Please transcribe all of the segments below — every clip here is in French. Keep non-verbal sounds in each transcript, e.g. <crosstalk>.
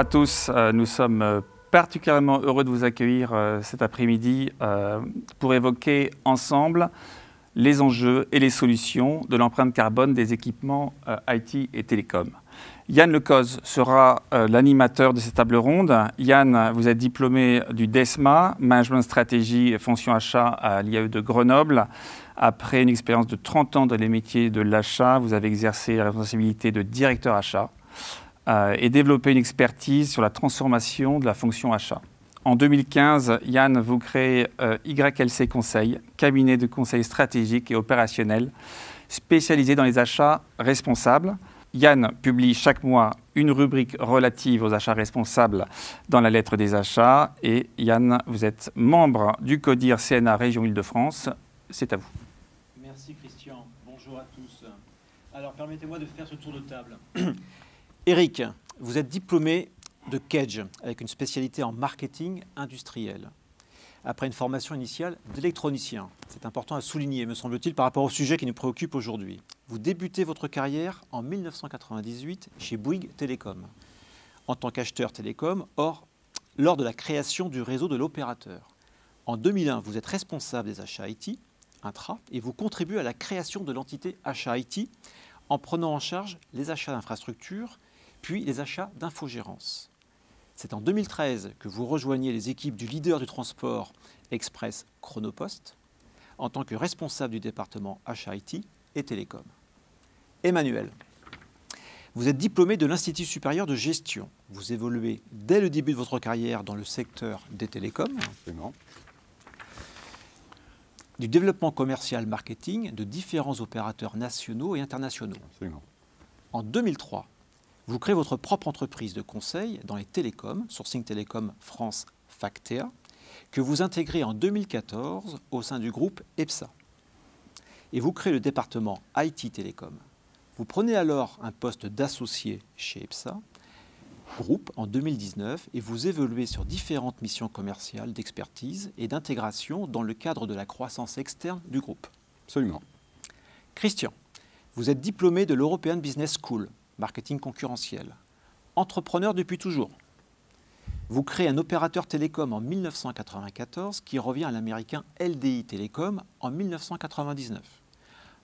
à tous. Euh, nous sommes euh, particulièrement heureux de vous accueillir euh, cet après-midi pour évoquer ensemble les enjeux et les solutions de l'empreinte carbone des équipements IT et télécom. Yann Lecoz sera l'animateur de cette table ronde. Yann, vous êtes diplômé du DESMA, Management Stratégie et Fonction Achat à l'IAE de Grenoble. Après une expérience de 30 ans dans les métiers de l'achat, vous avez exercé la responsabilité de directeur achat euh, et développer une expertise sur la transformation de la fonction achat. En 2015, Yann, vous crée euh, YLC Conseil, cabinet de conseil stratégique et opérationnel spécialisé dans les achats responsables. Yann publie chaque mois une rubrique relative aux achats responsables dans la lettre des achats. Et Yann, vous êtes membre du CODIR CNA Région Île-de-France. C'est à vous. Merci Christian. Bonjour à tous. Alors permettez-moi de faire ce tour de table. Eric, vous êtes diplômé de Cage avec une spécialité en marketing industriel, après une formation initiale d'électronicien. C'est important à souligner, me semble-t-il, par rapport au sujet qui nous préoccupe aujourd'hui. Vous débutez votre carrière en 1998 chez Bouygues Télécom, en tant qu'acheteur télécom, or, lors de la création du réseau de l'opérateur. En 2001, vous êtes responsable des achats IT, intra, et vous contribuez à la création de l'entité achats IT en prenant en charge les achats d'infrastructures, puis les achats d'infogérance. C'est en 2013 que vous rejoignez les équipes du leader du transport express Chronopost en tant que responsable du département HIT et Télécom. Emmanuel, vous êtes diplômé de l'Institut supérieur de gestion. Vous évoluez dès le début de votre carrière dans le secteur des télécoms. Du développement commercial marketing de différents opérateurs nationaux et internationaux. En 2003, vous créez votre propre entreprise de conseil dans les télécoms, Sourcing Télécom France Factea, que vous intégrez en 2014 au sein du groupe EPSA. Et vous créez le département IT Télécom. Vous prenez alors un poste d'associé chez EPSA, groupe, en 2019, et vous évoluez sur différentes missions commerciales d'expertise et d'intégration dans le cadre de la croissance externe du groupe. Absolument. Christian, vous êtes diplômé de l'European Business School marketing concurrentiel. Entrepreneur depuis toujours. Vous créez un opérateur télécom en 1994 qui revient à l'américain LDI Télécom en 1999.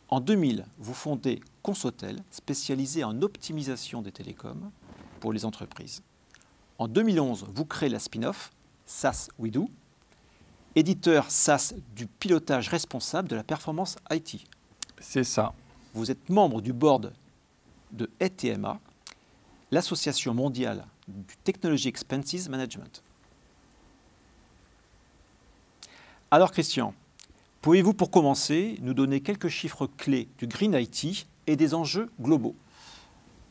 En 2000, vous fondez Consotel, spécialisé en optimisation des télécoms pour les entreprises. En 2011, vous créez la spin-off SaaS WeDo, éditeur SaaS du pilotage responsable de la performance IT. C'est ça. Vous êtes membre du board de ETMA, l'Association mondiale du Technology Expenses Management. Alors Christian, pouvez-vous pour commencer nous donner quelques chiffres clés du Green IT et des enjeux globaux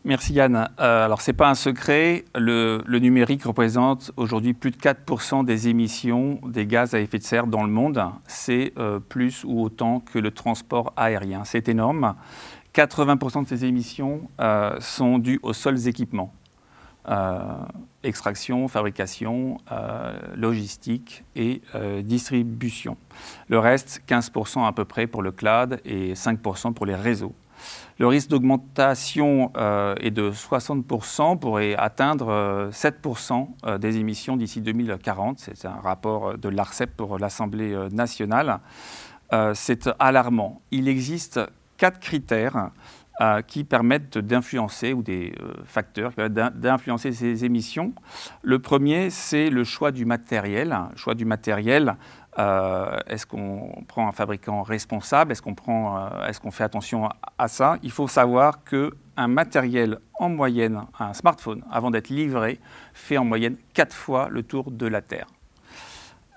Merci Yann. Euh, alors ce n'est pas un secret, le, numérique représente aujourd'hui plus de 4% des émissions des gaz à effet de serre dans le monde. C'est euh, plus ou autant que le transport aérien. C'est énorme. 80% de ces émissions euh, sont dues aux seuls équipements. Euh, extraction, fabrication, euh, logistique et distribution. Le reste, 15% à peu près pour le clad et 5% pour les réseaux. Le risque d'augmentation est de 60%, pourrait atteindre 7% des émissions d'ici 2040. C'est un rapport de l'ARCEP pour l'Assemblée nationale. C'est alarmant. Il existe quatre critères euh, qui permettent d'influencer, ou des euh, facteurs qui permettent d'influencer ces émissions. Le premier, c'est le choix du matériel. Choix du matériel, euh, est-ce qu'on prend un fabricant responsable Est-ce qu'on prend, est-ce qu'on fait attention à, ça Il faut savoir qu'un matériel en moyenne, un smartphone, avant d'être livré, fait en moyenne quatre fois le tour de la Terre.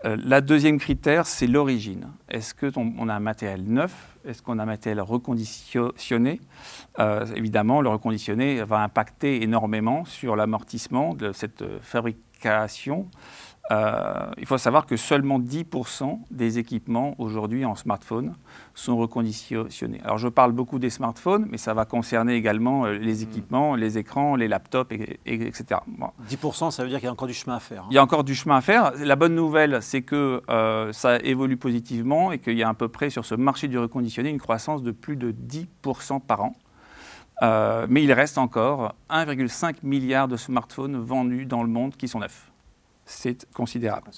Euh, la deuxième critère, c'est l'origine. Est-ce qu'on a un matériel neuf Est-ce qu'on a un matériel reconditionné euh, Évidemment, le reconditionné va impacter énormément sur l'amortissement de cette euh, fabrication euh, il faut savoir que seulement 10% des équipements aujourd'hui en smartphone sont reconditionnés. Alors je parle beaucoup des smartphones, mais ça va concerner également euh, les hmm. équipements, les écrans, les laptops, etc. 10%, ça veut dire qu'il y a encore du chemin à faire. Hein. Il y a encore du chemin à faire. La bonne nouvelle, c'est que euh, ça évolue positivement et qu'il y a à peu près sur ce marché du reconditionné une croissance de plus de 10% par an. mais il reste encore 1,5 milliard de smartphones vendus dans le monde qui sont neufs c'est considérable.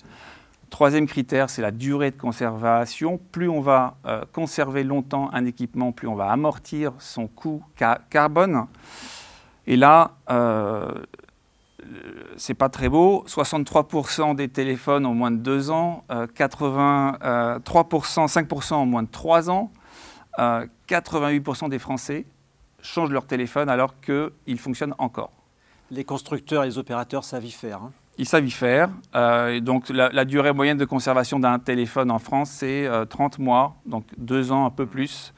Troisième critère, c'est la durée de conservation. Plus on va euh, conserver longtemps un équipement, plus on va amortir son coût carbone. Et là, euh, c'est pas très beau. 63% des téléphones ont moins de 2 ans, 5% euh, euh, ont moins de 3 ans, 88% des Français changent leur téléphone alors qu'il fonctionne encore. Les constructeurs et les opérateurs savent y faire. Hein. Ils savent y faire. Euh, donc la, durée moyenne de conservation d'un téléphone en France, c'est 30 euh, mois, donc deux ans, un peu plus.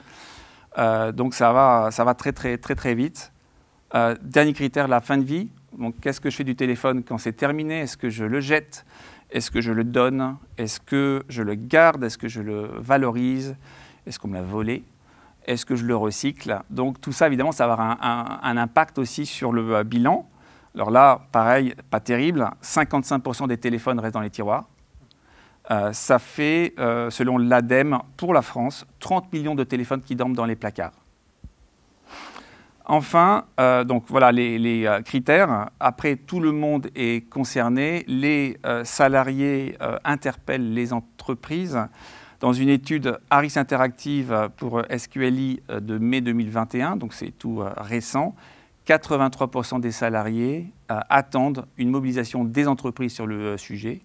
Euh, donc ça va, ça va très, très, très, très vite. dernier critère, la fin de vie. Donc qu'est-ce que je fais du téléphone quand c'est terminé Est-ce que je le jette Est-ce que je le donne Est-ce que je le garde Est-ce que je le valorise Est-ce qu'on me l'a volé Est-ce que je le recycle Donc tout ça, évidemment, ça va avoir un, un impact aussi sur le bilan. Alors là, pareil, pas terrible. 55% des téléphones restent dans les tiroirs. Euh, ça fait, euh, selon l'ADEME, pour la France, 30 millions de téléphones qui dorment dans les placards. Enfin, euh, donc voilà les, les, critères. Après, tout le monde est concerné. Les salariés interpellent les entreprises. Dans une étude Harris Interactive pour SQLI de mai 2021, donc c'est tout récent, 83% des salariés euh, attendent une mobilisation des entreprises sur le euh, sujet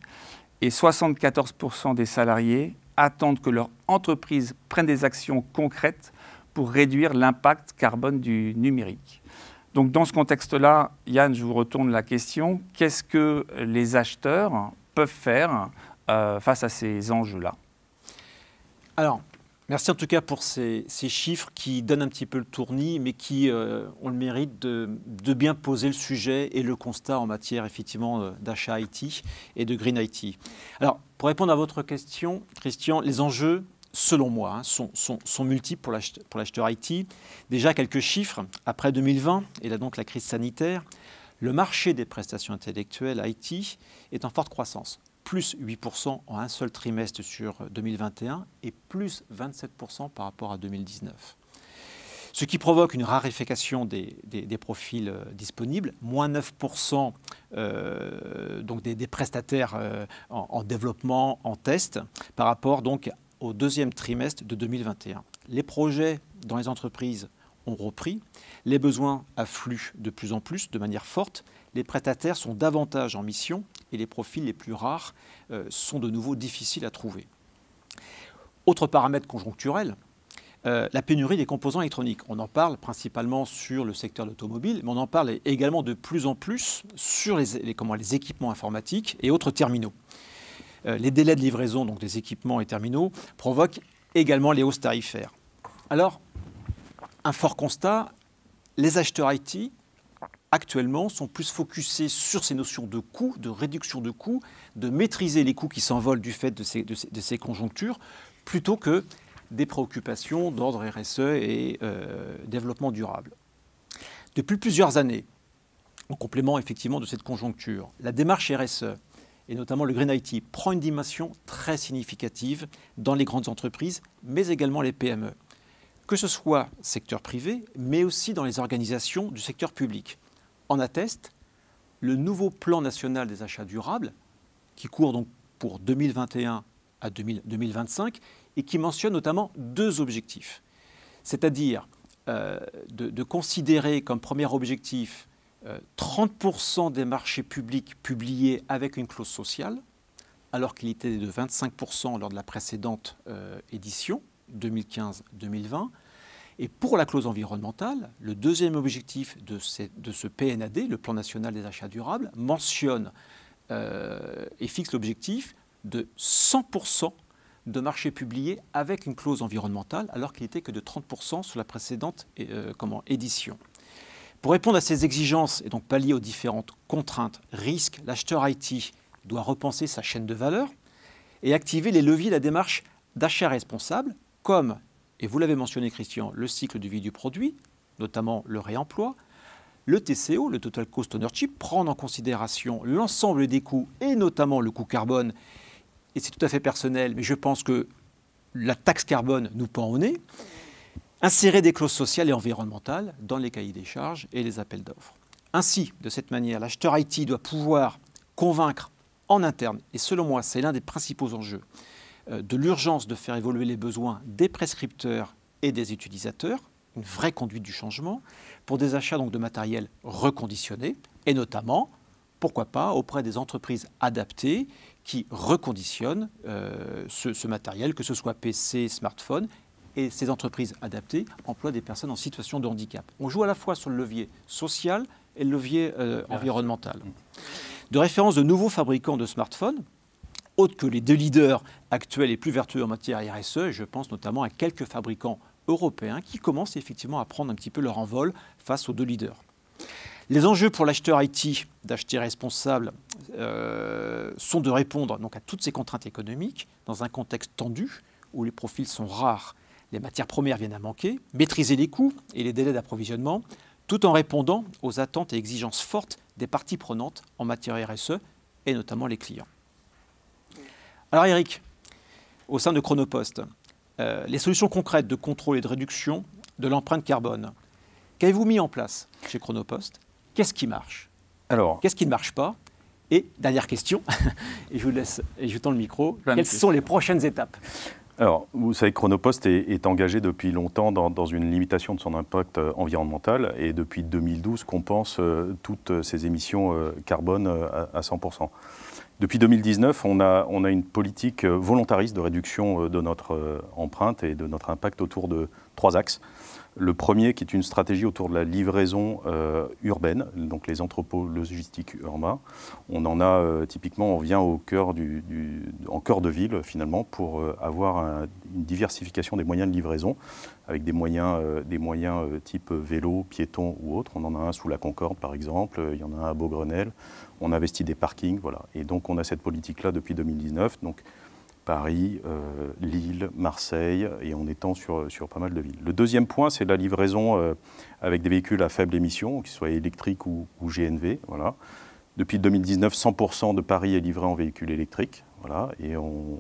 et 74% des salariés attendent que leur entreprise prenne des actions concrètes pour réduire l'impact carbone du numérique. Donc dans ce contexte-là, Yann, je vous retourne la question. Qu'est-ce que les acheteurs peuvent faire euh, face à ces enjeux-là Alors, Merci en tout cas pour ces, chiffres qui donnent un petit peu le tournis, mais qui euh, ont le mérite de, bien poser le sujet et le constat en matière effectivement euh, d'achat IT et de Green IT. Alors, pour répondre à votre question, Christian, les enjeux, selon moi, hein, sont, sont, multiples pour l'acheteur IT. Déjà, quelques chiffres. Après 2020, et là donc la crise sanitaire, le marché des prestations intellectuelles IT est en forte croissance plus 8% en un seul trimestre sur 2021 et plus 27% par rapport à 2019. Ce qui provoque une raréfaction des, profils euh, disponibles, moins 9% euh, donc des, prestataires euh, en, développement, en test, par rapport donc au deuxième trimestre de 2021. Les projets dans les entreprises ont repris, les besoins affluent de plus en plus de manière forte, les prestataires sont davantage en mission et les profils les plus rares euh, sont de nouveau difficiles à trouver. Autre paramètre conjoncturel, euh, la pénurie des composants électroniques. On en parle principalement sur le secteur de l'automobile, mais on en parle également de plus en plus sur les, comment, les équipements informatiques et autres terminaux. Euh, les délais de livraison donc, des équipements et terminaux provoquent également les hausses tarifaires. Alors, un fort constat, les acheteurs IT actuellement sont plus focusés sur ces notions de coûts, de réduction de coûts, de maîtriser les coûts qui s'envolent du fait de ces, conjonctures, plutôt que des préoccupations d'ordre RSE et euh, développement durable. Depuis plusieurs années, en complément effectivement de cette conjoncture, la démarche RSE, et notamment le Green IT, prend une dimension très significative dans les grandes entreprises, mais également les PME, que ce soit secteur privé, mais aussi dans les organisations du secteur public. En atteste le nouveau plan national des achats durables, qui court donc pour 2021 à 2025 et qui mentionne notamment deux objectifs, c'est-à-dire euh, de, considérer comme premier objectif 30% euh, des marchés publics publiés avec une clause sociale, alors qu'il était de 25% lors de la précédente euh, édition, 2015-2020, et pour la clause environnementale, le deuxième objectif de, ce PNAD, le Plan national des achats durables, mentionne euh, et fixe l'objectif de 100% de marchés publiés avec une clause environnementale, alors qu'il n'était que de 30% sur la précédente euh, édition. Pour répondre à ces exigences et donc pallier aux différentes contraintes, risques, l'acheteur IT doit repenser sa chaîne de valeur et activer les leviers de la démarche d'achat responsable, comme et vous l'avez mentionné Christian, le cycle de vie du produit, notamment le réemploi, le TCO, le Total Cost Ownership, prendre en considération l'ensemble des coûts et notamment le coût carbone. Et c'est tout à fait personnel, mais je pense que la taxe carbone nous pend au nez. Insérer des clauses sociales et environnementales dans les cahiers des charges et les appels d'offres. Ainsi, de cette manière, l'acheteur IT doit pouvoir convaincre en interne, et selon moi, c'est l'un des principaux enjeux, euh, de l'urgence de faire évoluer les besoins des prescripteurs et des utilisateurs, une vraie conduite du changement, pour des achats donc de matériel reconditionné, et notamment, pourquoi pas, auprès des entreprises adaptées qui reconditionnent euh, ce, matériel, que ce soit PC, smartphone, et ces entreprises adaptées emploient des personnes en situation de handicap. On joue à la fois sur le levier social et le levier euh, environnemental. De référence de nouveaux fabricants de smartphones, autre que les deux leaders actuels et plus vertueux en matière RSE. je pense notamment à quelques fabricants européens qui commencent effectivement à prendre un petit peu leur envol face aux deux leaders. Les enjeux pour l'acheteur IT d'acheter responsable euh, sont de répondre donc à toutes ces contraintes économiques dans un contexte tendu où les profils sont rares, les matières premières viennent à manquer, maîtriser les coûts et les délais d'approvisionnement, tout en répondant aux attentes et exigences fortes des parties prenantes en matière RSE et notamment les clients. Alors Eric, au sein de Chronopost, euh, les solutions concrètes de contrôle et de réduction de l'empreinte carbone, qu'avez-vous mis en place chez Chronopost Qu'est-ce qui marche qu'est-ce qui ne marche pas Et dernière question, <laughs> et je vous laisse, et je tends le micro. Quelles sont les prochaines étapes alors, vous savez que Chronopost est, engagé depuis longtemps dans, une limitation de son impact euh, environnemental et depuis 2012 compense euh, toutes ses émissions carbone à 100%. Depuis 2019, on a, une politique euh, volontariste de réduction euh, de notre euh, empreinte et de notre impact autour de trois axes. Le premier qui est une stratégie autour de la livraison urbaine, donc les entrepôts logistiques urbains. On en a typiquement, on vient en cœur de ville finalement pour avoir une diversification des moyens de livraison avec des moyens, des moyens type vélo, piéton ou autre. On en a un sous la Concorde par exemple, il y en a un à Beaugrenelle, on investit des parkings, voilà. Et donc on a cette politique-là depuis 2019, donc Paris, euh, Lille, Marseille, et on étend sur, sur pas mal de villes. Le deuxième point, c'est la livraison euh, avec des véhicules à faible émission, qu'ils soient électriques ou, GNV, voilà. Depuis 2019, 100% de Paris est livré en véhicules électrique, voilà, et on,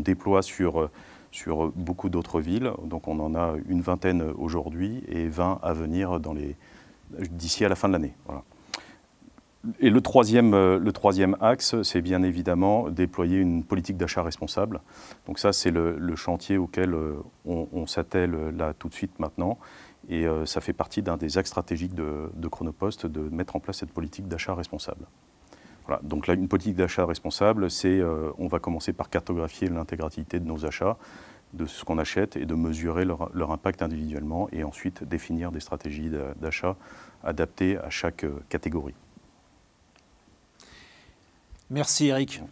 déploie sur, sur beaucoup d'autres villes. Donc on en a une vingtaine aujourd'hui et 20 à venir d'ici à la fin de l'année. Voilà. Et le troisième, euh, le axe, c'est bien évidemment déployer une politique d'achat responsable. Donc ça, c'est le, chantier auquel euh, on, on s'attelle euh, là tout de suite maintenant. Et ça fait partie d'un des axes stratégiques de, Chronopost de mettre en place cette politique d'achat responsable. Voilà, donc là, une politique d'achat responsable, c'est on va commencer par cartographier l'intégralité de nos achats, de ce qu'on achète et de mesurer leur, impact individuellement et ensuite définir des stratégies d'achat adaptées à chaque catégorie. Merci Eric.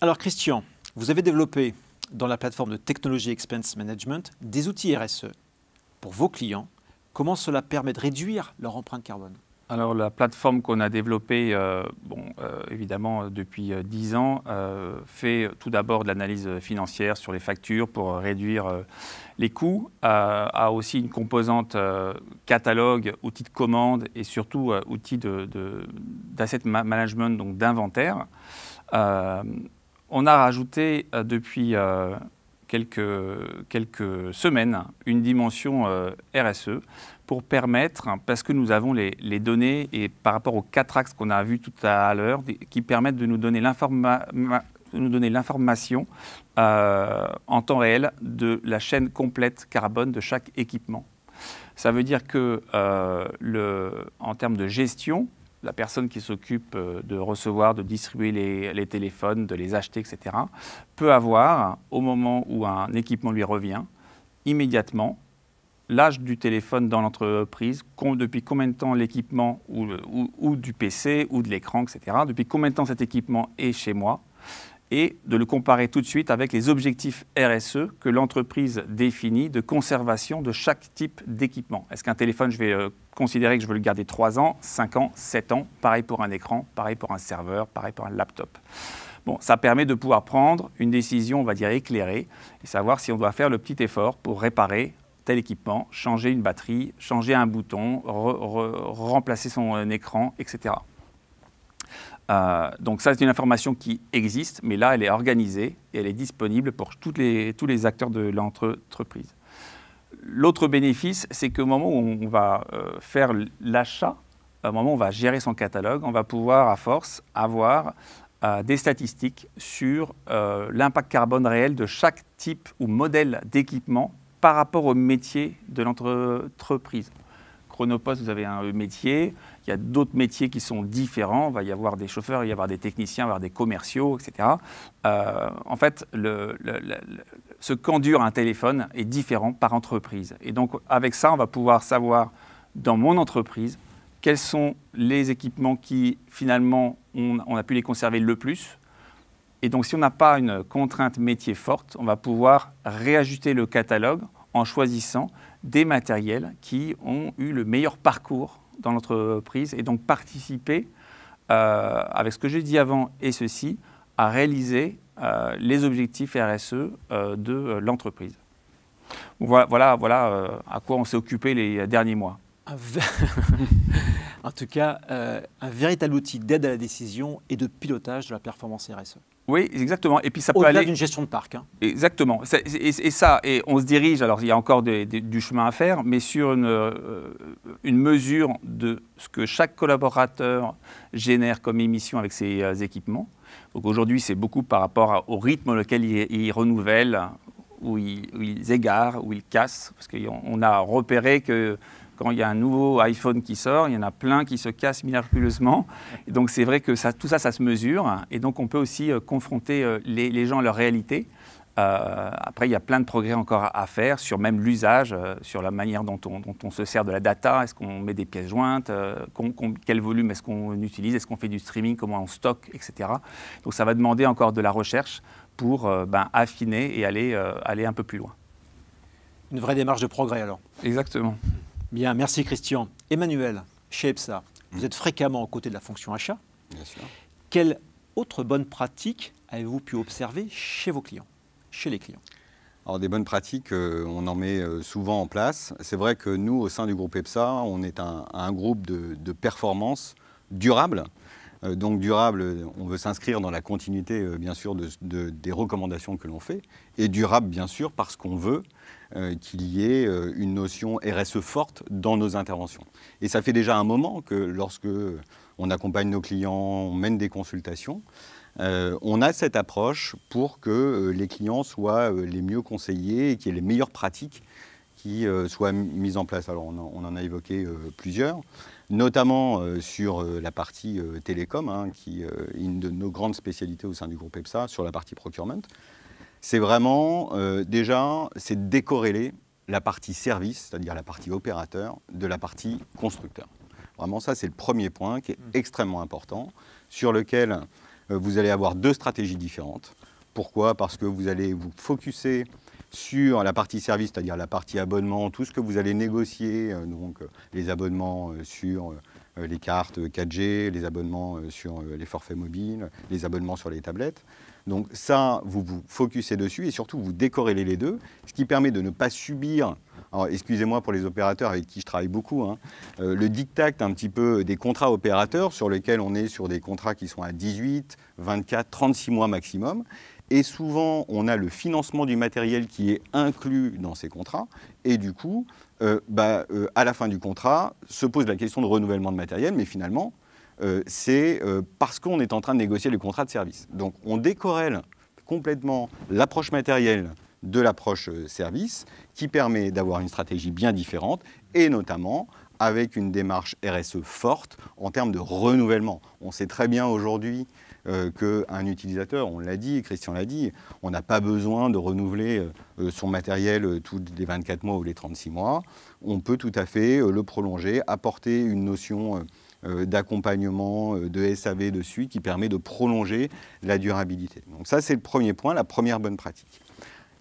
Alors Christian, vous avez développé dans la plateforme de technologie expense management des outils RSE pour vos clients. Comment cela permet de réduire leur empreinte carbone alors la plateforme qu'on a développée, euh, bon, euh, évidemment euh, depuis dix 10 ans, fait tout d'abord de l'analyse financière sur les factures pour réduire les coûts, a aussi une composante catalogue, outils de commande et surtout outils d'asset management, donc d'inventaire. on a rajouté depuis quelques, quelques semaines une dimension euh, RSE pour permettre, parce que nous avons les, données et par rapport aux quatre axes qu'on a vu tout à l'heure, qui permettent de nous donner l'information euh, en temps réel de la chaîne complète carbone de chaque équipement. Ça veut dire que, euh, le, en termes de gestion, la personne qui s'occupe euh, de recevoir, de distribuer les, téléphones, de les acheter, etc., peut avoir, au moment où un équipement lui revient, immédiatement, l'âge du téléphone dans l'entreprise, depuis combien de temps l'équipement ou, du PC ou de l'écran, etc., depuis combien de temps cet équipement est chez moi, et de le comparer tout de suite avec les objectifs RSE que l'entreprise définit de conservation de chaque type d'équipement. Est-ce qu'un téléphone, je vais euh, considérer que je veux le garder 3 ans, 5 ans, 7 ans Pareil pour un écran, pareil pour un serveur, pareil pour un laptop. Bon, ça permet de pouvoir prendre une décision, on va dire, éclairée, et savoir si on doit faire le petit effort pour réparer tel équipement, changer une batterie, changer un bouton, remplacer son euh, écran, etc. Euh, donc ça, c'est une information qui existe, mais là, elle est organisée et elle est disponible pour tous les acteurs de l'entreprise. L'autre bénéfice, c'est qu'au moment où on va euh, faire l'achat, au moment où on va gérer son catalogue, on va pouvoir à force avoir euh, des statistiques sur l'impact carbone réel de chaque type ou modèle d'équipement par rapport au métier de l'entreprise vous avez un métier, il y a d'autres métiers qui sont différents, il va y avoir des chauffeurs, il y avoir des techniciens, avoir des commerciaux, etc. Euh, en fait, le, le, ce qu'endure un téléphone est différent par entreprise. Et donc, avec ça, on va pouvoir savoir dans mon entreprise quels sont les équipements qui, finalement, on, on a pu les conserver le plus. Et donc, si on n'a pas une contrainte métier forte, on va pouvoir réajuster le catalogue en choisissant des matériels qui ont eu le meilleur parcours dans l'entreprise et donc participer, euh, avec ce que j'ai dit avant et ceci, à réaliser euh, les objectifs RSE euh, de l'entreprise. Voilà, voilà, voilà à quoi on s'est occupé les derniers mois. <laughs> en tout cas, un véritable outil d'aide à la décision et de pilotage de la performance RSE. Oui, exactement. Et puis ça peut aller d'une gestion de parc. Hein. Exactement. Et, ça, et on se dirige. Alors il y a encore du chemin à faire, mais sur une, euh, une, mesure de ce que chaque collaborateur génère comme émission avec ses euh, équipements. Donc aujourd'hui, c'est beaucoup par rapport au rythme auquel ils il renouvellent, où ils, égarent, où ils cassent, parce qu'on a repéré que quand il y a un nouveau iPhone qui sort, il y en a plein qui se cassent miraculeusement. donc c'est vrai que tout ça, ça se mesure. Et donc on peut aussi euh, confronter euh, les, gens à leur réalité. Euh, après, il y a plein de progrès encore à, faire sur même l'usage, sur la manière dont on, se sert de la data. Est-ce qu'on met des pièces jointes Quel volume est-ce qu'on utilise Est-ce qu'on fait du streaming Comment on stocke Etc. Donc ça va demander encore de la recherche pour ben, affiner et aller un peu plus loin. Une vraie démarche de progrès alors. Exactement. Bien, merci Christian. Emmanuel, chez EPSA, vous mm. êtes fréquemment aux côtés de la fonction achat. Bien sûr. Quelle autre bonne pratique avez-vous pu observer chez vos clients, chez les clients alors des bonnes pratiques, euh, on en met euh, souvent en place. C'est vrai que nous, au sein du groupe EPSA, on est un, groupe de performance durable euh, donc durable, on veut s'inscrire dans la continuité, euh, bien sûr, des recommandations que l'on fait, et durable, bien sûr, parce qu'on veut euh, qu'il y ait une notion RSE forte dans nos interventions. Et ça fait déjà un moment que lorsque on accompagne nos clients, on mène des consultations, on a cette approche pour que les clients soient les mieux conseillés et qu'il y ait les meilleures pratiques qui soient mises en place. Alors on en a évoqué plusieurs notamment euh, sur euh, la partie euh, télécom, hein, qui est une de nos grandes spécialités au sein du groupe EPSA, sur la partie procurement. C'est vraiment, déjà, c'est décorréler la partie service, c'est-à-dire la partie opérateur, de la partie constructeur. Vraiment, ça, c'est le premier point qui est mm. extrêmement important, sur lequel vous allez avoir deux stratégies différentes. Pourquoi Parce que vous allez vous focuser sur la partie service, c'est-à-dire la partie abonnement, tout ce que vous allez négocier, euh, donc euh, les abonnements euh, sur les cartes 4G, les abonnements sur les forfaits mobiles, les abonnements sur les tablettes. Donc ça, vous vous focussez dessus et surtout vous décorrélez les deux, ce qui permet de ne pas subir, excusez-moi pour les opérateurs avec qui je travaille beaucoup, hein, le diktat un petit peu des contrats opérateurs sur lesquels on est sur des contrats qui sont à 18, 24, 36 mois maximum et souvent, on a le financement du matériel qui est inclus dans ces contrats. Et du coup, euh, bah, euh, à la fin du contrat, se pose la question de renouvellement de matériel, mais finalement, euh, c'est parce qu'on est en train de négocier le contrat de service. Donc on décorrèle complètement l'approche matérielle de l'approche service, qui permet d'avoir une stratégie bien différente, et notamment avec une démarche RSE forte en termes de renouvellement. On sait très bien aujourd'hui euh, qu'un utilisateur. On l'a dit, Christian l'a dit, on n'a pas besoin de renouveler euh, son matériel euh, tous les 24 mois ou les 36 mois. On peut tout à fait le prolonger, apporter une notion d'accompagnement, de SAV dessus, qui permet de prolonger la durabilité. Donc ça, c'est le premier point, la première bonne pratique.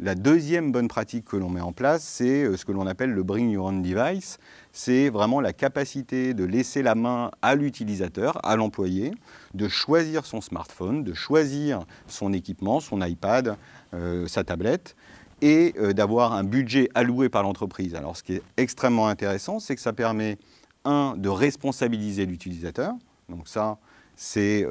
La deuxième bonne pratique que l'on met en place, c'est euh, ce que l'on appelle le Bring Your Own Device. C'est vraiment la capacité de laisser la main à l'utilisateur, à l'employé, de choisir son smartphone, de choisir son équipement, son iPad, euh, sa tablette et euh, d'avoir un budget alloué par l'entreprise. Alors ce qui est extrêmement intéressant, c'est que ça permet, un, de responsabiliser l'utilisateur. Donc ça, c'est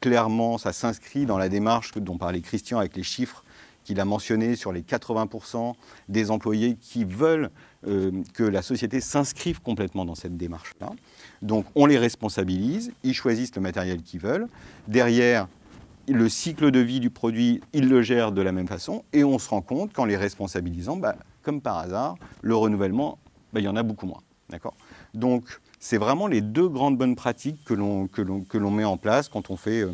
clairement, ça s'inscrit dans la démarche dont parlait Christian avec les chiffres qu'il a mentionné sur les 80% des employés qui veulent euh, que la société s'inscrive complètement dans cette démarche-là. Donc on les responsabilise, ils choisissent le matériel qu'ils veulent. Derrière, le cycle de vie du produit, ils le gèrent de la même façon. Et on se rend compte qu'en les responsabilisant, bah, comme par hasard, le renouvellement, bah, il y en a beaucoup moins. D'accord Donc c'est vraiment les deux grandes bonnes pratiques que l'on met en place quand on fait euh,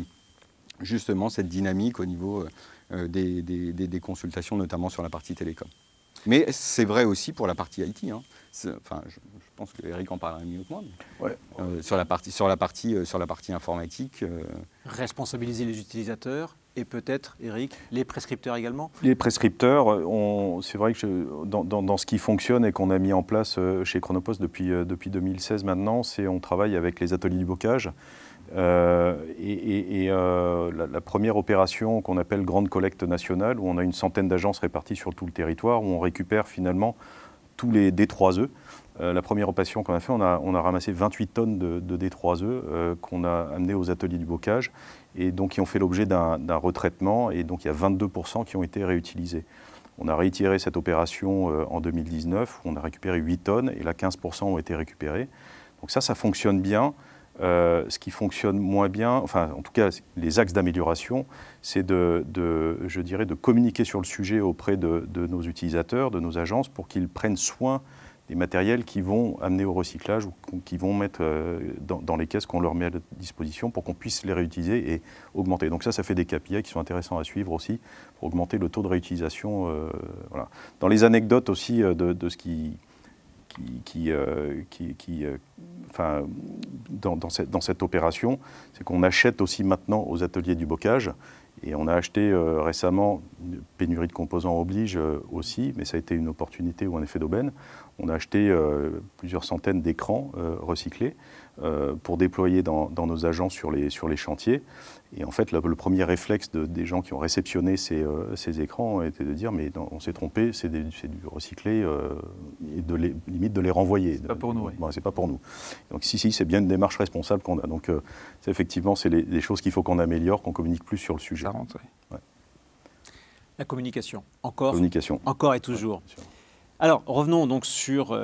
justement cette dynamique au niveau... Euh, euh, des, des, consultations, notamment sur la partie télécom. Mais c'est vrai aussi pour la partie IT. Hein. Enfin, je, pense que Eric en parlera mieux que moi. Euh, sur la partie, sur la partie, euh, sur la partie informatique. Responsabiliser les utilisateurs et peut-être, Eric, les prescripteurs également Les prescripteurs, c'est vrai que dans, ce qui fonctionne et qu'on a mis en place chez Chronopost depuis, depuis 2016 maintenant, c'est on travaille avec les ateliers du bocage. Euh, et, euh, la, première opération qu'on appelle Grande Collecte Nationale, où on a une centaine d'agences réparties sur tout le territoire, où on récupère finalement tous les D3E. Euh, la première opération qu'on a fait, on a, ramassé 28 tonnes de, D3E e, qu'on a amené aux ateliers du bocage et donc qui ont fait l'objet d'un retraitement et donc il y a 22% qui ont été réutilisés. On a réitéré cette opération en 2019 où on a récupéré 8 tonnes et là 15% ont été récupérés. Donc ça, ça fonctionne bien. Euh, ce qui fonctionne moins bien, enfin en tout cas les axes d'amélioration, c'est de, je dirais, de communiquer sur le sujet auprès de, nos utilisateurs, de nos agences, pour qu'ils prennent soin des matériels qui vont amener au recyclage ou qui vont mettre euh, dans, les caisses qu'on leur met à disposition pour qu'on puisse les réutiliser et augmenter. Donc ça, ça fait des KPI qui sont intéressants à suivre aussi pour augmenter le taux de réutilisation. Euh, voilà. Dans les anecdotes aussi de ce qui qui, qui, euh, euh, enfin, dans, cette, opération, c'est qu'on achète aussi maintenant aux ateliers du bocage. Et on a acheté euh, récemment récemment, pénurie de composants oblige aussi, mais ça a été une opportunité ou un effet d'aubaine. On a acheté plusieurs centaines d'écrans recyclés euh, pour déployer dans, nos agents sur les, sur les chantiers. Et en fait, le, premier réflexe des gens qui ont réceptionné ces, euh, écrans était de dire mais on s'est trompé, c'est du recyclé, euh, et de les, limite de les renvoyer. C'est pas pour nous. Bon, c'est pas pour nous. Donc si, si, c'est bien une démarche responsable qu'on a. Donc effectivement, c'est les, choses qu'il faut qu'on améliore, qu'on communique plus sur le sujet. La communication, encore, communication. encore et toujours. Alors revenons donc sur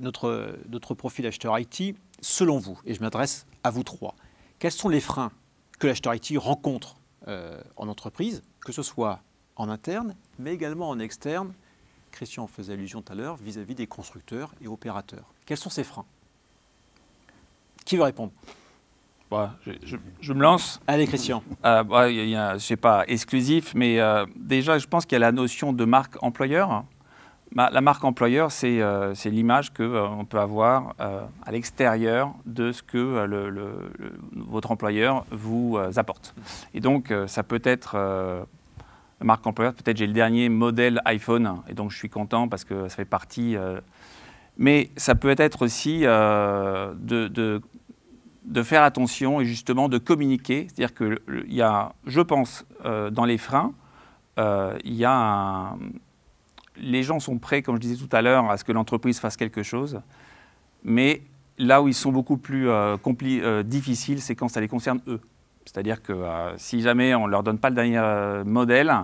notre, notre profil acheteur IT selon vous, et je m'adresse à vous trois, quels sont les freins que l'acheteur IT rencontre euh, en entreprise, que ce soit en interne, mais également en externe Christian faisait allusion tout à l'heure vis-à-vis des constructeurs et opérateurs. Quels sont ces freins Qui veut répondre bah, je, me lance. Allez, Christian. je ne sais pas exclusif, mais euh, déjà, je pense qu'il y a la notion de marque employeur. Bah, la marque employeur, c'est euh, l'image qu'on euh, peut avoir euh, à l'extérieur de ce que votre employeur vous apporte. Et donc, ça peut être marque employeur, peut-être j'ai le dernier modèle iPhone, et donc je suis content parce que ça fait partie. mais ça peut être aussi de, faire attention et justement de communiquer. C'est-à-dire qu'il y a, je pense, dans les freins, il y a un, les gens sont prêts, comme je disais tout à l'heure, à ce que l'entreprise fasse quelque chose, mais là où ils sont beaucoup plus euh, euh, difficiles, c'est quand ça les concerne eux. C'est-à-dire que euh, si jamais on ne leur donne pas le dernier modèle,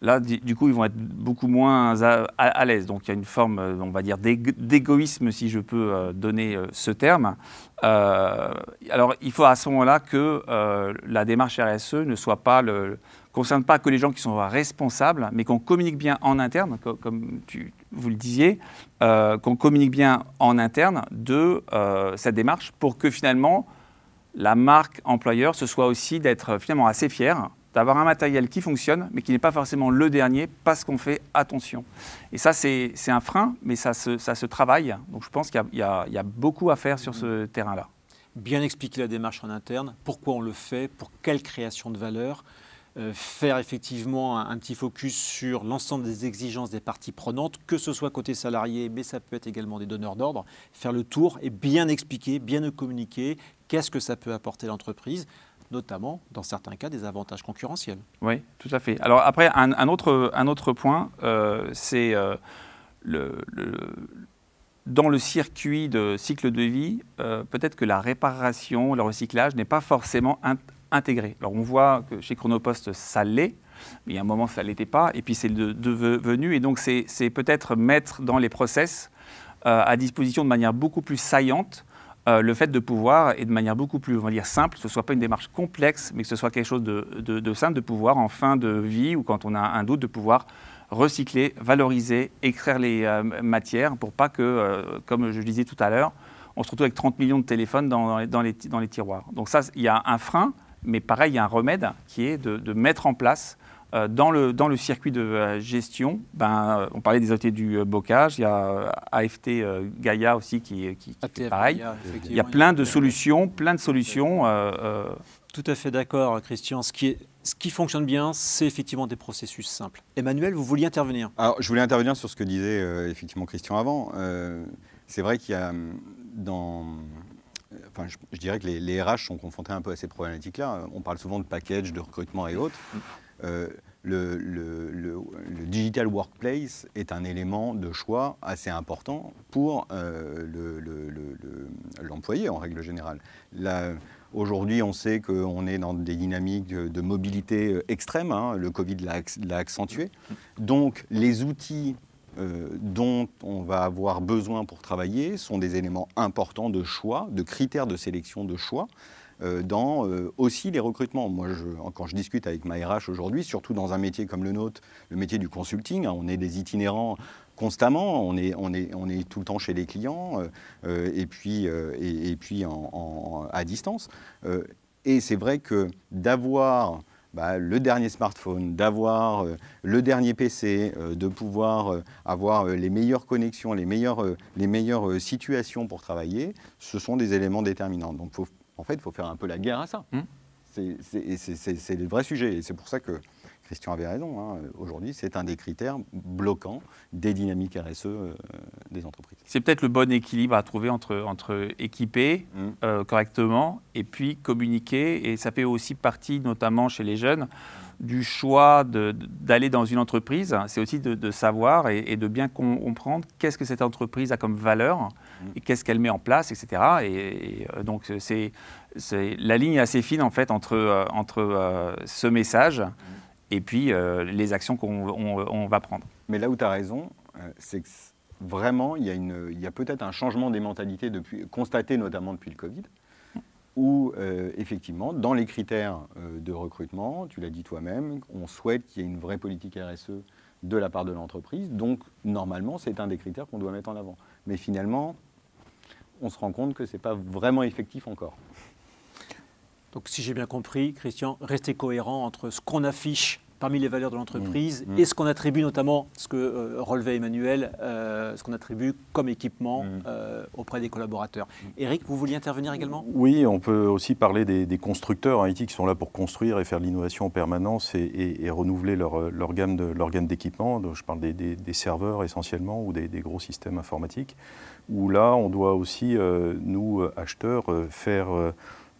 là, du, coup, ils vont être beaucoup moins à, à l'aise. Donc, il y a une forme, on va dire, d'égoïsme, si je peux donner ce terme. alors, il faut à ce moment-là que la démarche RSE ne soit pas le, concerne pas que les gens qui sont responsables, mais qu'on communique bien en interne, comme tu, vous le disiez, euh, qu'on communique bien en interne de euh, cette démarche pour que finalement la marque employeur, ce soit aussi d'être euh, finalement assez fière d'avoir un matériel qui fonctionne, mais qui n'est pas forcément le dernier, parce qu'on fait attention. Et ça, c'est un frein, mais ça se, ça se travaille. Donc je pense qu'il y, y, a beaucoup à faire sur ce mm-hmm. terrain-là. Bien expliquer la démarche en interne, pourquoi on le fait, pour quelle création de valeur, euh, faire effectivement un, petit focus sur l'ensemble des exigences des parties prenantes, que ce soit côté salarié, mais ça peut être également des donneurs d'ordre, faire le tour et bien expliquer, bien communiquer qu'est-ce que ça peut apporter à l'entreprise notamment dans certains cas des avantages concurrentiels. Oui, tout à fait. Alors après, un, autre, un autre point, euh, c'est euh, le, dans le circuit de cycle de vie, peut-être que la réparation, le recyclage n'est pas forcément intégré. Alors on voit que chez Chronopost, ça l'est, mais il y a un moment, ça ne l'était pas, et puis c'est devenu, et donc c'est peut-être mettre dans les process euh, à disposition de manière beaucoup plus saillante euh, le fait de pouvoir, et de manière beaucoup plus, on va dire, simple, que ce ne soit pas une démarche complexe, mais que ce soit quelque chose de, de, simple, de pouvoir, en fin de vie, ou quand on a un doute, de pouvoir recycler, valoriser, extraire les euh, matières, pour pas que, comme je le disais tout à l'heure, on se retrouve avec 30 millions de téléphones dans, dans, les, dans les tiroirs. Donc ça, il y a un frein, mais pareil, il y a un remède qui est de, mettre en place euh, dans, le, dans le circuit de euh, gestion, ben, euh, on parlait des OT du bocage, il y a AFT Gaia aussi qui, qui, pareil. il y a plein de solutions, plein de solutions. Tout à fait d'accord, Christian. Ce qui, est, ce qui fonctionne bien, c'est effectivement des processus simples. Emmanuel, vous vouliez intervenir Alors, je voulais intervenir sur ce que disait effectivement Christian avant. c'est vrai qu'il y a dans enfin, je, dirais que les, RH sont confrontés un peu à ces problématiques-là. On parle souvent de package, de recrutement et autres. Mm. Euh, le, digital workplace est un élément de choix assez important pour euh, l'employé en règle générale. Aujourd'hui, on sait qu'on est dans des dynamiques de mobilité euh, extrême. Hein. le Covid l'a accentué. Mm. Donc, les outils euh, dont on va avoir besoin pour travailler sont des éléments importants de choix, de critères de sélection de choix euh, dans euh, aussi les recrutements. Moi, quand je discute avec ma RH aujourd'hui, surtout dans un métier comme le nôtre, le métier du consulting, hein, on est des itinérants constamment, on est, on, est, on est tout le temps chez les clients et puis, et, puis à distance. et c'est vrai que d'avoir bah, le dernier smartphone, d'avoir euh, le dernier PC, euh, de pouvoir euh, avoir les meilleures connexions, les meilleures, les meilleures situations pour travailler, ce sont des éléments déterminants. Donc en fait, il faut faire un peu la guerre à ça. Mmh. C'est le vrai sujet. Et c'est pour ça que Christian avait raison. Hein. Aujourd'hui, c'est un des critères bloquants des dynamiques RSE euh, des entreprises. C'est peut-être le bon équilibre à trouver entre, entre équiper mm. euh, correctement et puis communiquer. Et ça fait aussi partie, notamment chez les jeunes, du choix d'aller dans une entreprise. C'est aussi de, savoir et, de bien comprendre qu'est-ce que cette entreprise a comme valeur mm. et qu'est-ce qu'elle met en place, etc. Et, euh, donc, c'est la ligne est assez fine en fait entre, entre ce message. Mm et puis euh, les actions qu'on va prendre. Mais là où tu as raison, euh, c'est que vraiment, il y a, peut-être un changement des mentalités depuis, constaté notamment depuis le Covid, où euh, effectivement, dans les critères de recrutement, tu l'as dit toi-même, on souhaite qu'il y ait une vraie politique RSE de la part de l'entreprise. Donc, normalement, c'est un des critères qu'on doit mettre en avant. Mais finalement, on se rend compte que ce n'est pas vraiment effectif encore. Donc si j'ai bien compris, Christian, rester cohérent entre ce qu'on affiche parmi les valeurs de l'entreprise mm. et mm. ce qu'on attribue notamment, ce que euh, relevait Emmanuel, euh, ce qu'on attribue comme équipement mm. euh, auprès des collaborateurs. Eric, vous vouliez intervenir également Oui, on peut aussi parler des, constructeurs IT qui sont là pour construire et faire l'innovation en permanence et, et, renouveler leur, leur gamme d'équipements. Je parle des, des, serveurs essentiellement ou des, gros systèmes informatiques, où là, on doit aussi, nous, acheteurs, faire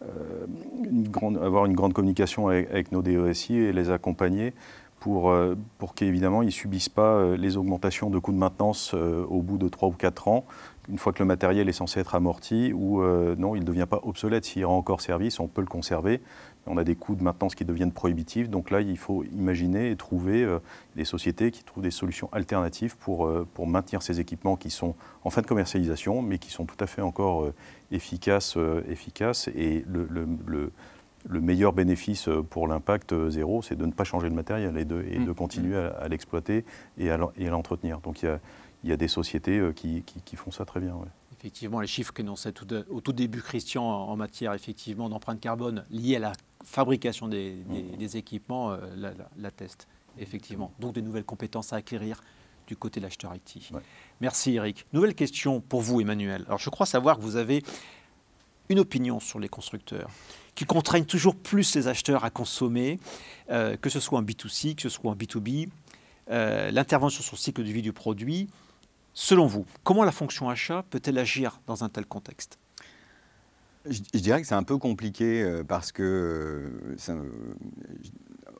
euh, avoir une grande communication avec, nos DESI et les accompagner pour, euh, pour qu'évidemment ils ne subissent pas euh, les augmentations de coûts de maintenance au bout de 3 ou 4 ans, une fois que le matériel est censé être amorti, ou non, il ne devient pas obsolète. S'il rend encore service, on peut le conserver on a des coûts de maintenance qui deviennent prohibitifs. Donc là, il faut imaginer et trouver euh, des sociétés qui trouvent des solutions alternatives pour, euh, pour maintenir ces équipements qui sont en fin de commercialisation, mais qui sont tout à fait encore euh, efficaces, efficaces. Et le, le, meilleur bénéfice pour l'impact zéro, c'est de ne pas changer de matériel et de, et mmh. de continuer à, l'exploiter et à l'entretenir. Donc il y, a, il y a, des sociétés qui, qui, font ça très bien. effectivement les chiffres qu'énonçait au tout début Christian en matière effectivement d'empreinte carbone liée à la fabrication des, mhm. équipements l'atteste, euh, la effectivement. Donc des nouvelles compétences à acquérir du côté de l'acheteur IT. Merci Eric. Nouvelle question pour vous Emmanuel. Alors je crois savoir que vous avez une opinion sur les constructeurs qui contraignent toujours plus les acheteurs à consommer, euh, que ce soit en B2C, que ce soit en B2B, euh, l'intervention sur le cycle de vie du produit. Selon vous, comment la fonction achat peut-elle agir dans un tel contexte je, dirais que c'est un peu compliqué euh, parce que euh,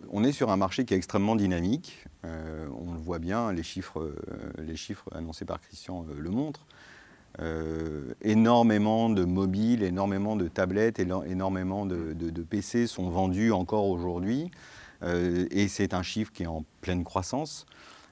on est sur un marché qui est extrêmement dynamique. Euh, on le voit bien, les chiffres, les chiffres annoncés par Christian le montrent. énormément de mobiles, énormément de tablettes, énormément de, PC sont vendus encore aujourd'hui. et c'est un chiffre qui est en pleine croissance.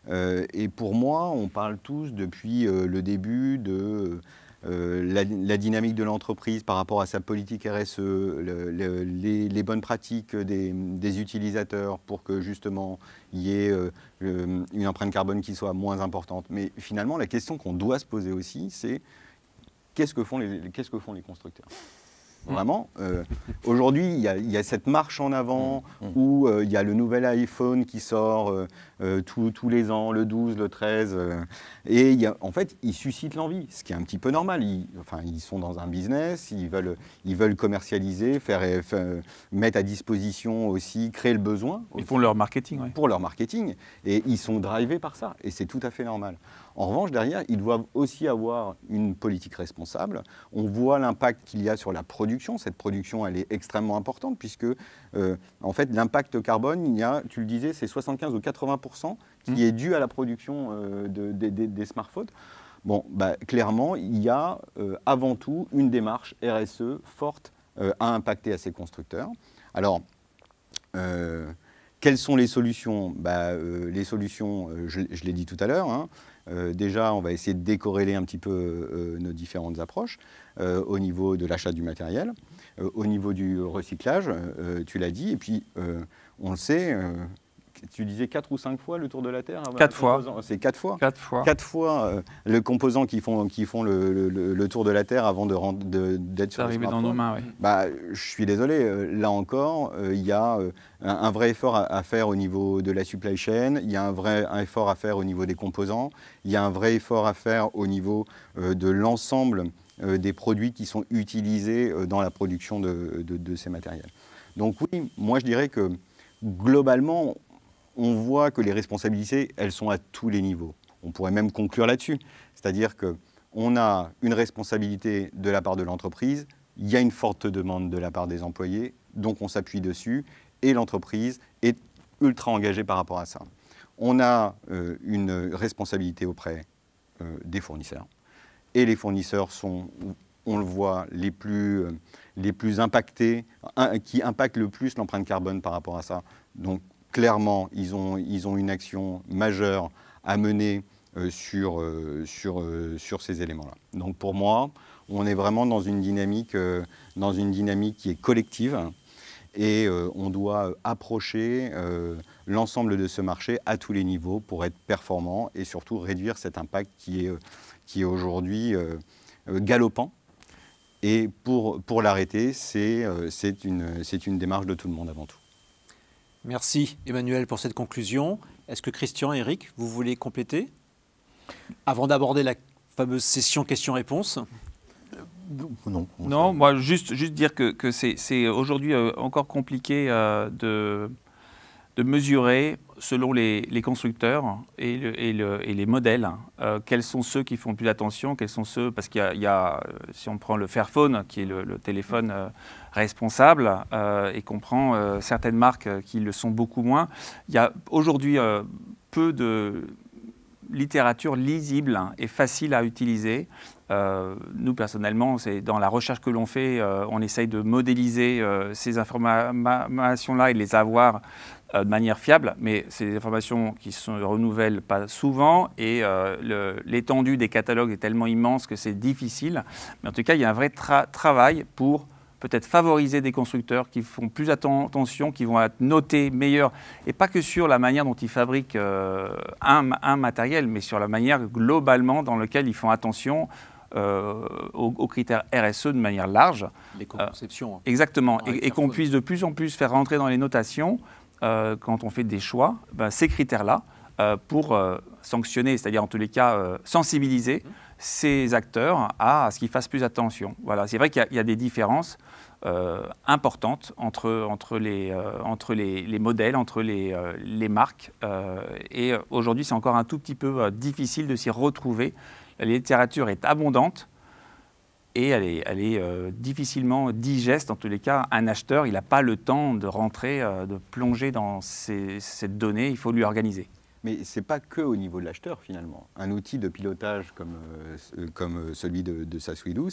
et pour moi, on parle tous depuis le début de euh, la, dynamique de l'entreprise par rapport à sa politique RSE, les, bonnes pratiques des, utilisateurs pour que justement il y ait euh, une empreinte carbone qui soit moins importante. Mais finalement, la question qu'on doit se poser aussi, c'est quest -ce que font les constructeurs Mm. vraiment. Euh, aujourd'hui, il y, a cette marche en avant mm. Mm. où euh, il y a le nouvel iPhone qui sort euh, tous les ans, le 12, le 13. et en fait, ils suscitent l'envie, ce qui est un petit peu normal. Ils, enfin, ils sont dans un business, ils veulent, ils veulent commercialiser, faire, mettre à disposition aussi, créer le besoin. Ils font leur marketing. Pour leur marketing. Et ils sont drivés par ça. Et c'est tout à fait normal. En revanche, derrière, ils doivent aussi avoir une politique responsable. On voit l'impact qu'il y a sur la production. Cette production, elle est extrêmement importante puisque, euh, en fait, l'impact carbone, il y a, tu le disais, c'est 75 ou 80 qui mmh. est dû à la production euh, des smartphones. Bon, bah, clairement, il y a euh, avant tout une démarche RSE forte à impacter à ces constructeurs. Alors, quelles sont les solutions bah, Les solutions, je, je l'ai dit tout à l'heure, hein, euh, déjà, on va essayer de décorréler un petit peu euh, nos différentes approches euh, au niveau de l'achat du matériel, au niveau du recyclage, tu l'as dit, et puis on le sait, tu disais quatre ou cinq fois le tour de la Terre Quatre fois. C'est quatre fois Quatre fois. Quatre fois euh, le composant qui font, qui font le, tour de la Terre avant d'être de, de sur arrivé dans nos mains, oui. Bah, je suis désolé, euh, là encore, euh, il y a un, vrai effort à, faire au niveau de la supply chain, il y a un vrai effort à faire au niveau des composants, il y a un vrai effort à faire au niveau de l'ensemble des produits qui sont utilisés dans la production de, de ces matériels. Donc oui, moi je dirais que globalement, on voit que les responsabilités, elles sont à tous les niveaux. On pourrait même conclure là-dessus. C'est-à-dire qu'on a une responsabilité de la part de l'entreprise, il y a une forte demande de la part des employés, donc on s'appuie dessus, et l'entreprise est ultra engagée par rapport à ça. On a euh, une responsabilité auprès euh, des fournisseurs, et les fournisseurs sont, on le voit, les plus, euh, impactés, qui impactent le plus l'empreinte carbone par rapport à ça. Donc clairement, ils ont, ils ont une action majeure à mener euh, sur, euh, sur, euh, sur ces éléments-là. Donc pour moi, on est vraiment dans une dynamique, dans une dynamique qui est collective et on doit approcher l'ensemble de ce marché à tous les niveaux pour être performant et surtout réduire cet impact qui est, qui est aujourd'hui galopant. Et pour, pour l'arrêter, c'est une, une démarche de tout le monde avant tout. Merci Emmanuel pour cette conclusion. Est-ce que Christian, Eric, vous voulez compléter Avant d'aborder la fameuse session questions-réponses euh, non, non moi juste, juste dire que, que c'est aujourd'hui euh, encore compliqué euh, de, de mesurer selon les, constructeurs et, les modèles, euh, quels sont ceux qui font plus attention, quels sont ceux, parce qu'il y, a, euh, si on prend le Fairphone, qui est le, téléphone euh, responsable, et qu'on prend certaines marques qui le sont beaucoup moins, il y a aujourd'hui peu de littérature lisible et facile à utiliser. nous, personnellement, c'est dans la recherche que l'on fait, on essaye de modéliser ces informations-là et de les avoir euh, de manière fiable, mais c'est des informations qui se renouvellent pas souvent et euh, l'étendue des catalogues est tellement immense que c'est difficile. Mais en tout cas, il y a un vrai travail pour peut-être favoriser des constructeurs qui font plus attention, qui vont être notés meilleurs, et pas que sur la manière dont ils fabriquent euh, un, matériel, mais sur la manière globalement dans laquelle ils font attention. aux, critères RSE de manière large. Les conceptions. Hein. exactement. et qu'on puisse de plus en plus faire rentrer dans les notations euh, quand on fait des choix, ben, ces critères-là euh, pour euh, sanctionner, c'est-à-dire en tous les cas sensibiliser mmh. ces acteurs à, ce qu'ils fassent plus attention. Voilà, c'est vrai qu'il y, a des différences importantes entre, entre, les, entre les, modèles, entre les, les marques. et aujourd'hui, c'est encore un tout petit peu difficile de s'y retrouver. La littérature est abondante et elle est, euh, difficilement digeste. En tous les cas, un acheteur, il n'a pas le temps de rentrer, euh, de plonger dans ces, cette donnée. Il faut lui organiser. Mais ce n'est pas que au niveau de l'acheteur finalement. Un outil de pilotage comme, euh, celui de, de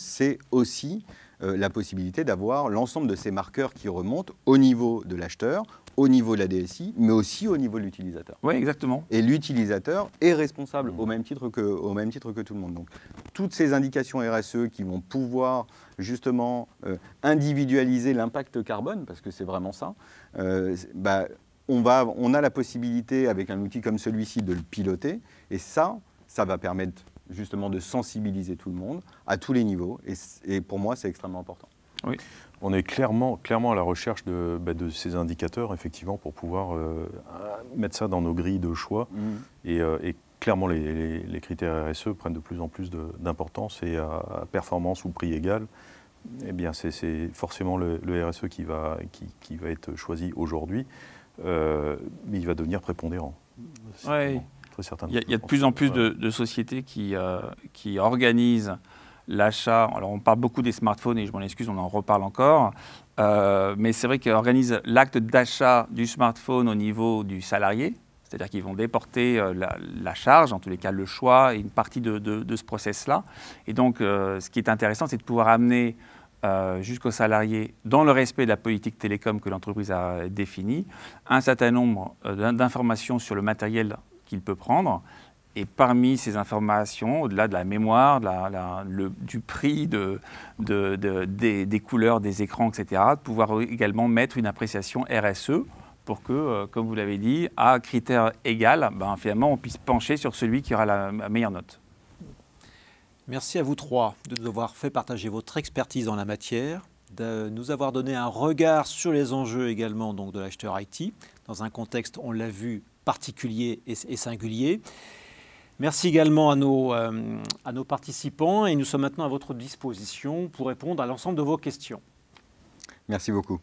c'est aussi la possibilité d'avoir l'ensemble de ces marqueurs qui remontent au niveau de l'acheteur, au niveau de la DSI, mais aussi au niveau de l'utilisateur. Oui, exactement. Et l'utilisateur est responsable mmh. au, même titre que, même titre que tout le monde. Donc, toutes ces indications RSE qui vont pouvoir justement euh, individualiser l'impact carbone, parce que c'est vraiment ça, euh, bah, on, va, on a la possibilité, avec un outil comme celui-ci, de le piloter. Et ça, ça va permettre justement de sensibiliser tout le monde à tous les niveaux. et pour moi, c'est extrêmement important. On est clairement, clairement à la recherche de, bah, ces indicateurs, effectivement, pour pouvoir euh, mettre ça dans nos grilles de choix. Mmh. Euh, et, clairement, les, critères RSE prennent de plus en plus d'importance et à, performance ou prix égal, eh bien, c'est forcément le, RSE e qui va, qui, va être choisi aujourd'hui, euh, mais il va devenir prépondérant. Il y a, de plus en plus de, sociétés qui organisent l'achat. Alors, on parle beaucoup des smartphones et je m'en excuse, on en reparle encore. Euh, mais c'est vrai qu'ils organisent l'acte d'achat du smartphone au niveau du salarié, c'est-à-dire qu'ils vont déporter euh, la, charge, en tous les cas le choix, et une partie de, ce process-là. Et donc, euh, ce qui est intéressant, c'est de pouvoir amener jusqu'au salarié, dans le respect de la politique télécom que l'entreprise a définie, un certain nombre d'informations sur le matériel qu'il peut prendre, et parmi ces informations, au-delà de la mémoire, du prix, des, couleurs, des écrans, etc., de pouvoir également mettre une appréciation RSE pour que, euh, comme vous l'avez dit, à critères égal, ben, finalement, on puisse pencher sur celui qui aura la, meilleure note. Merci à vous trois de nous avoir fait partager votre expertise dans la matière, de nous avoir donné un regard sur les enjeux également donc, de l'acheteur IT, dans un contexte, on l'a vu, particulier et, singulier. Merci également à nos, euh, à nos participants et nous sommes maintenant à votre disposition pour répondre à l'ensemble de vos questions. Merci beaucoup.